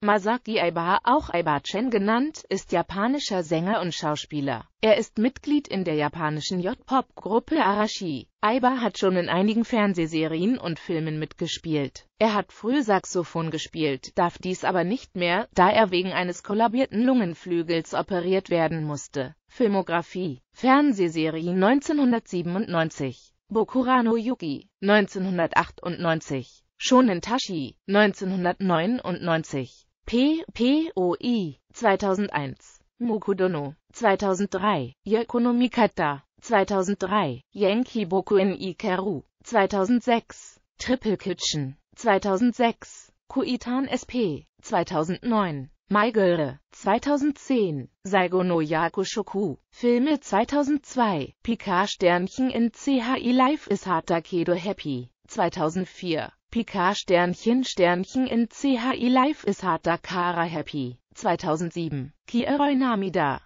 Masaki Aiba, auch Aiba-chen genannt, ist japanischer Sänger und Schauspieler. Er ist Mitglied in der japanischen J-Pop-Gruppe Arashi. Aiba hat schon in einigen Fernsehserien und Filmen mitgespielt. Er hat früh Saxophon gespielt, darf dies aber nicht mehr, da er wegen eines kollabierten Lungenflügels operiert werden musste. Filmografie Fernsehserie 1997 Bokurano Yuki 1998 Shonen Tashi 1999 PPOI 2001, Mukudono, 2003, Yokonomikata, 2003, Yankee Boku in Ikeru, 2006, Triple Kitchen, 2006, Kuitan SP, 2009, Maigere, 2010, Saigo no Yakushoku, Filme 2002, Pika Sternchen in CHI Life is Kedo Happy, 2004, Pika Sternchen Sternchen in CHI Life is Kara Happy 2007 Kieroi Namida